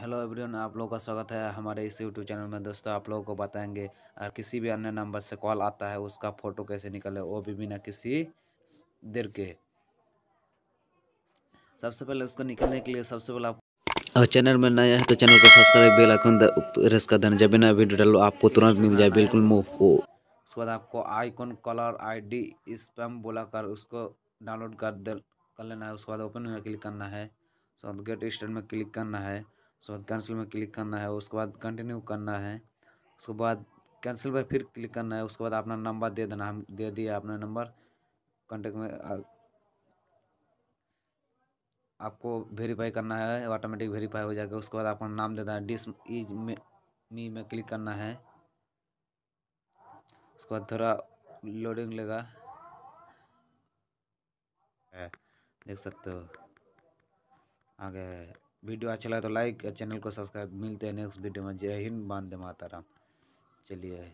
hello everyone आप लोगों का स्वागत है हमारे इस यूट्यूब चैनल में दोस्तों आप लोगों को बताएंगे अगर किसी भी अन्य नंबर से कॉल आता है उसका फ़ोटो कैसे निकले वो भी बिना किसी देर के सबसे पहले उसको निकलने के लिए सबसे पहले आप और चैनल में नया है तो चैनल को सब्सक्राइब बेल आइकन प्रेस कर देना जब भी नया वीडियो डालो आपको तुरंत मिल जाए बिल्कुल मुँह उसके बाद आपको आइकॉन कलर डी स्पैम बुला कर उसको डाउनलोड कर दे कर लेना है उसके बाद ओपन में क्लिक करना है उसके बाद गेट स्टेट में क्लिक करना है उसके बाद कैंसिल में क्लिक करना है उसके बाद कंटिन्यू करना है उसके बाद कैंसिल पर फिर क्लिक करना है उसके बाद अपना नंबर दे देना हम दे दिया अपना नंबर कॉन्टेक्ट में आ, आपको वेरीफाई करना है ऑटोमेटिक वेरीफाई हो जाएगा उसके बाद अपना नाम देना है डिस इज में मी में क्लिक करना है उसके बाद थोड़ा लोडिंग लेगा देख सकते हो आगे वीडियो अच्छा लगा तो लाइक चैनल को सब्सक्राइब मिलते हैं नेक्स्ट वीडियो में जय हिंद बांदे माता राम चलिए